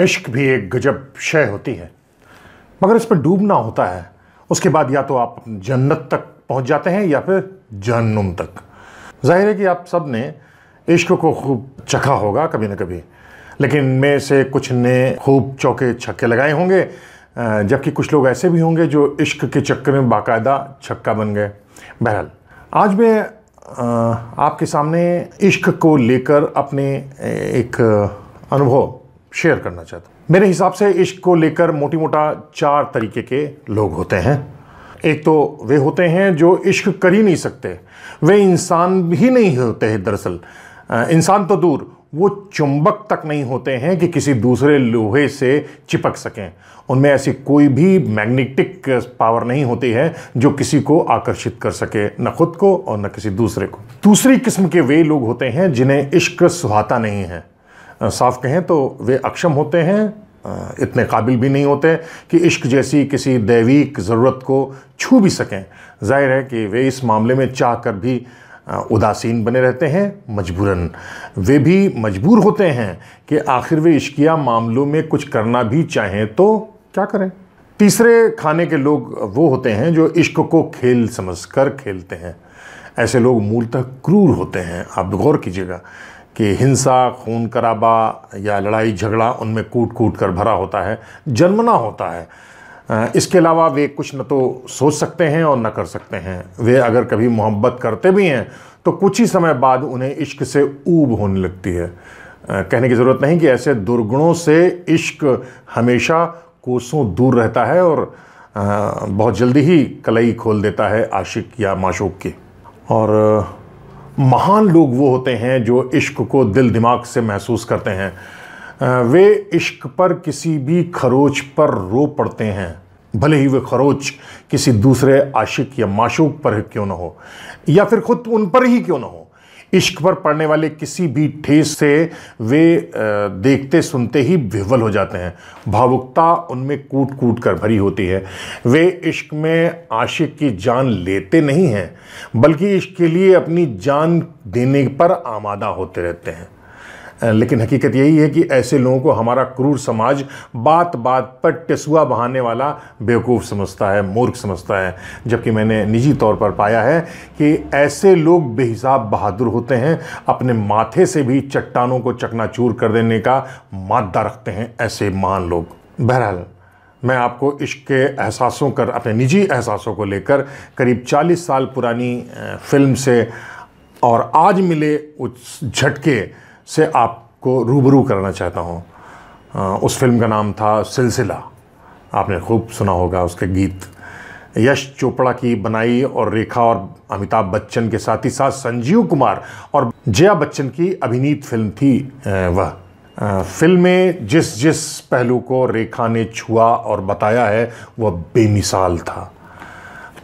इश्क भी एक गजब शय होती है मगर इसमें डूबना होता है उसके बाद या तो आप जन्नत तक पहुंच जाते हैं या फिर जहन्नुम तक जाहिर है कि आप सब ने इश्क को खूब चखा होगा कभी ना कभी लेकिन में से कुछ ने खूब चौके छक्के लगाए होंगे जबकि कुछ लोग ऐसे भी होंगे जो इश्क के चक्कर में बाकायदा छक्का बन गए बहरहाल आज मैं आपके सामने इश्क को लेकर अपने एक अनुभव शेयर करना चाहता हूँ मेरे हिसाब से इश्क को लेकर मोटी मोटा चार तरीके के लोग होते हैं एक तो वे होते हैं जो इश्क कर ही नहीं सकते वे इंसान ही नहीं होते हैं दरअसल इंसान तो दूर वो चुंबक तक नहीं होते हैं कि किसी दूसरे लोहे से चिपक सकें उनमें ऐसी कोई भी मैग्नेटिक पावर नहीं होती है जो किसी को आकर्षित कर सके न खुद को और न किसी दूसरे को दूसरी किस्म के वे लोग होते हैं जिन्हें इश्क सुहाता नहीं है साफ कहें तो वे अक्षम होते हैं इतने काबिल भी नहीं होते कि इश्क जैसी किसी दैविक ज़रूरत को छू भी सकें जाहिर है कि वे इस मामले में चाह कर भी उदासीन बने रहते हैं मजबूरन वे भी मजबूर होते हैं कि आखिर वे इश्किया मामलों में कुछ करना भी चाहें तो क्या करें तीसरे खाने के लोग वो होते हैं जो इश्क को खेल समझ कर खेलते हैं ऐसे लोग मूलतः क्रूर होते हैं आप गौर कीजिएगा कि हिंसा खून खराबा या लड़ाई झगड़ा उनमें कूट कूट कर भरा होता है जन्मना होता है इसके अलावा वे कुछ न तो सोच सकते हैं और न कर सकते हैं वे अगर कभी मोहब्बत करते भी हैं तो कुछ ही समय बाद उन्हें इश्क से ऊब होने लगती है कहने की ज़रूरत नहीं कि ऐसे दुर्गुणों से इश्क हमेशा कोसों दूर रहता है और बहुत जल्दी ही कलई खोल देता है आशिक या माशूक की और महान लोग वो होते हैं जो इश्क को दिल दिमाग से महसूस करते हैं वे इश्क पर किसी भी खरोच पर रो पड़ते हैं भले ही वे खरोच किसी दूसरे आशिक या माशूक पर क्यों ना हो या फिर ख़ुद उन पर ही क्यों ना हो इश्क पर पड़ने वाले किसी भी ठेस से वे देखते सुनते ही विवल हो जाते हैं भावुकता उनमें कूट कूट कर भरी होती है वे इश्क में आशिक की जान लेते नहीं हैं बल्कि इश्क के लिए अपनी जान देने पर आमादा होते रहते हैं लेकिन हकीकत यही है कि ऐसे लोगों को हमारा क्रूर समाज बात बात पर टसुआ बहाने वाला बेवकूफ़ समझता है मूर्ख समझता है जबकि मैंने निजी तौर पर पाया है कि ऐसे लोग बेहिसाब बहादुर होते हैं अपने माथे से भी चट्टानों को चकनाचूर कर देने का मादा रखते हैं ऐसे महान लोग बहरहाल मैं आपको इश्क के एहसासों कर अपने निजी एहसासों को लेकर करीब 40 साल पुरानी फिल्म से और आज मिले उस झटके से आपको रूबरू करना चाहता हूँ उस फिल्म का नाम था सिलसिला आपने खूब सुना होगा उसके गीत यश चोपड़ा की बनाई और रेखा और अमिताभ बच्चन के साथ ही साथ संजीव कुमार और जया बच्चन की अभिनीत फिल्म थी वह फिल्म में जिस जिस पहलू को रेखा ने छुआ और बताया है वह बेमिसाल था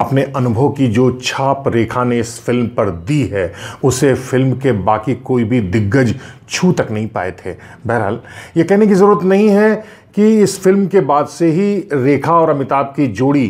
अपने अनुभव की जो छाप रेखा ने इस फिल्म पर दी है उसे फिल्म के बाकी कोई भी दिग्गज छू तक नहीं पाए थे बहरहाल ये कहने की ज़रूरत नहीं है कि इस फिल्म के बाद से ही रेखा और अमिताभ की जोड़ी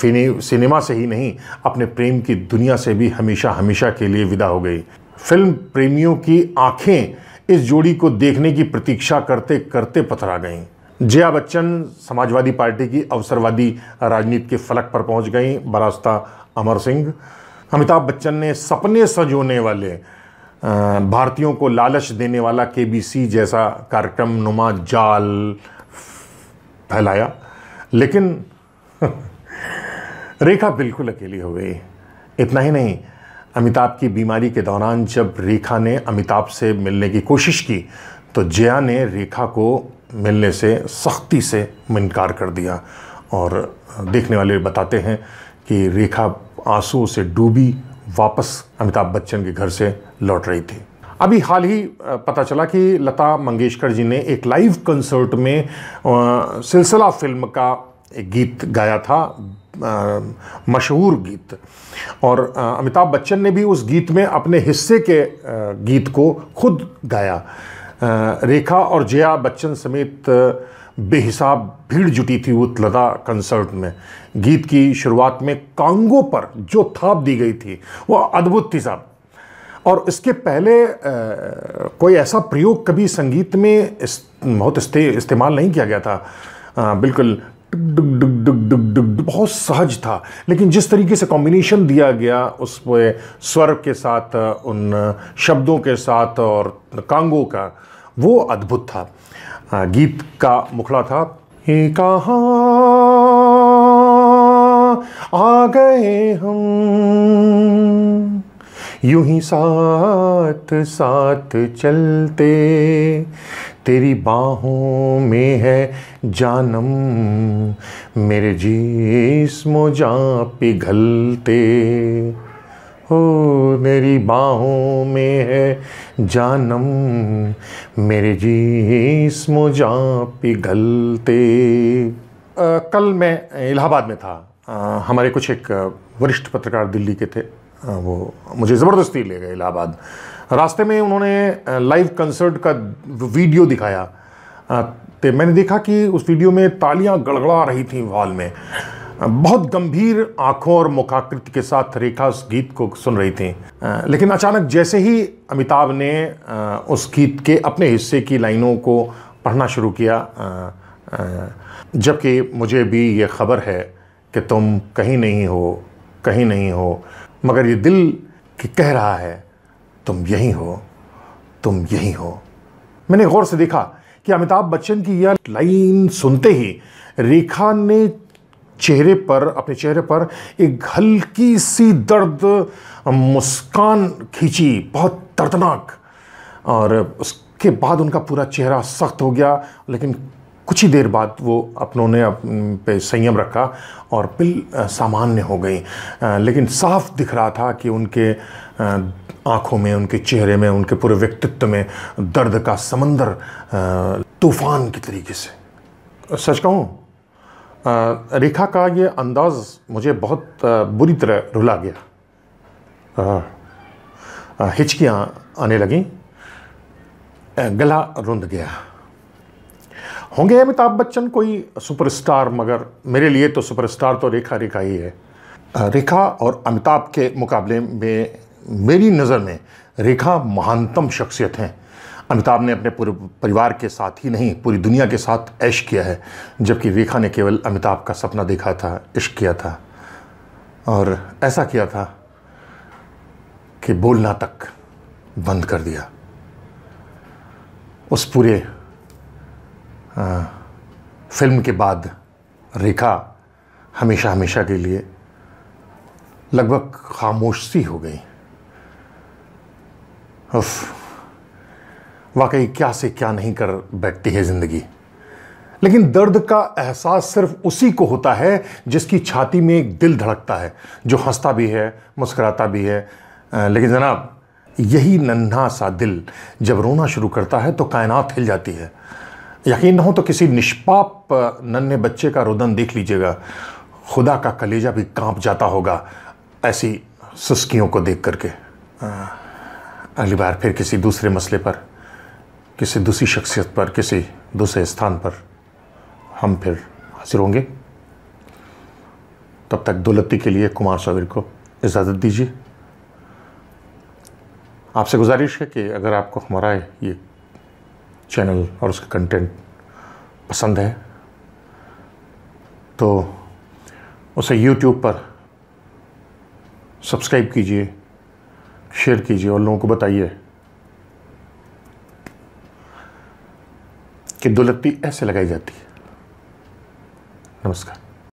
सिनेमा से ही नहीं अपने प्रेम की दुनिया से भी हमेशा हमेशा के लिए विदा हो गई फिल्म प्रेमियों की आंखें इस जोड़ी को देखने की प्रतीक्षा करते करते पथरा गईं जया बच्चन समाजवादी पार्टी की अवसरवादी राजनीति के फलक पर पहुंच गई बरास्ता अमर सिंह अमिताभ बच्चन ने सपने सजोने वाले भारतीयों को लालच देने वाला केबीसी जैसा कार्यक्रम नुमा जाल फैलाया लेकिन रेखा बिल्कुल अकेली हो गई इतना ही नहीं अमिताभ की बीमारी के दौरान जब रेखा ने अमिताभ से मिलने की कोशिश की तो जया ने रेखा को मिलने से सख्ती से इनकार कर दिया और देखने वाले बताते हैं कि रेखा आंसू से डूबी वापस अमिताभ बच्चन के घर से लौट रही थी अभी हाल ही पता चला कि लता मंगेशकर जी ने एक लाइव कंसर्ट में सिलसिला फिल्म का एक गीत गाया था मशहूर गीत और अमिताभ बच्चन ने भी उस गीत में अपने हिस्से के गीत को खुद गाया रेखा और जया बच्चन समेत बेहिसाब भीड़ जुटी थी उत लदा कंसर्ट में गीत की शुरुआत में कांगो पर जो थाप दी गई थी वह अद्भुत थी साहब और इसके पहले आ, कोई ऐसा प्रयोग कभी संगीत में इस, बहुत इस्ते, इस्तेमाल नहीं किया गया था आ, बिल्कुल बहुत सहज था लेकिन जिस तरीके से कॉम्बिनेशन दिया गया उस स्वर के साथ उन शब्दों के साथ और कांगों का वो अद्भुत था गीत का मुखड़ा था कहा आ गए हम यूं ही साथ साथ चलते तेरी बाहों में है जानम मेरे जिस्मो जा पिघलते हो मेरी बाहों में है जानम मेरे जिस्मो जा पिघलते कल मैं इलाहाबाद में था आ, हमारे कुछ एक वरिष्ठ पत्रकार दिल्ली के थे आ, वो मुझे ज़बरदस्ती ले गए इलाहाबाद रास्ते में उन्होंने लाइव कंसर्ट का वीडियो दिखाया तो मैंने देखा कि उस वीडियो में तालियां गड़गड़ा रही थी हॉल में बहुत गंभीर आंखों और मुखाकृति के साथ रेखा उस गीत को सुन रही थी लेकिन अचानक जैसे ही अमिताभ ने उस गीत के अपने हिस्से की लाइनों को पढ़ना शुरू किया जबकि मुझे भी ये खबर है कि तुम कहीं नहीं हो कहीं नहीं हो मगर ये दिल कि कह रहा है तुम यहीं हो तुम यहीं हो मैंने गौर से देखा कि अमिताभ बच्चन की यह लाइन सुनते ही रेखा ने चेहरे पर अपने चेहरे पर एक हल्की सी दर्द मुस्कान खींची बहुत दर्दनाक और उसके बाद उनका पूरा चेहरा सख्त हो गया लेकिन कुछ ही देर बाद वो अपनों ने अप पे संयम रखा और बिल सामान्य हो गई लेकिन साफ दिख रहा था कि उनके आँखों में उनके चेहरे में उनके पूरे व्यक्तित्व में दर्द का समंदर तूफान के तरीके से सच कहूँ रेखा का ये अंदाज़ मुझे बहुत बुरी तरह रुला गया हिचकियाँ आने लगीं गला रुंध गया होंगे अमिताभ बच्चन कोई सुपरस्टार मगर मेरे लिए तो सुपरस्टार तो रेखा रेखा ही है रेखा और अमिताभ के मुकाबले में मेरी नज़र में रेखा महानतम शख्सियत हैं अमिताभ ने अपने पूरे परिवार के साथ ही नहीं पूरी दुनिया के साथ ऐश किया है जबकि रेखा ने केवल अमिताभ का सपना देखा था इश्क किया था और ऐसा किया था कि बोलना तक बंद कर दिया उस पूरे आ, फिल्म के बाद रेखा हमेशा हमेशा के लिए लगभग खामोश सी हो गई उफ वाकई क्या से क्या नहीं कर बैठती है ज़िंदगी लेकिन दर्द का एहसास सिर्फ उसी को होता है जिसकी छाती में एक दिल धड़कता है जो हंसता भी है मुस्कुराता भी है लेकिन जनाब यही नन्हा सा दिल जब रोना शुरू करता है तो कायनात हिल जाती है यकीन न हो तो किसी निष्पाप नन्हे बच्चे का रुदन देख लीजिएगा खुदा का कलेजा भी कांप जाता होगा ऐसी सुस्कियों को देख करके अगली बार फिर किसी दूसरे मसले पर किसी दूसरी शख्सियत पर किसी दूसरे स्थान पर हम फिर हाजिर होंगे तब तक दौलती के लिए कुमार सागर को इजाज़त दीजिए आपसे गुजारिश है कि अगर आपको हमारा ये चैनल और उसका कंटेंट पसंद है तो उसे यूट्यूब पर सब्सक्राइब कीजिए शेयर कीजिए और लोगों को बताइए कि दुलत्ती ऐसे लगाई जाती है नमस्कार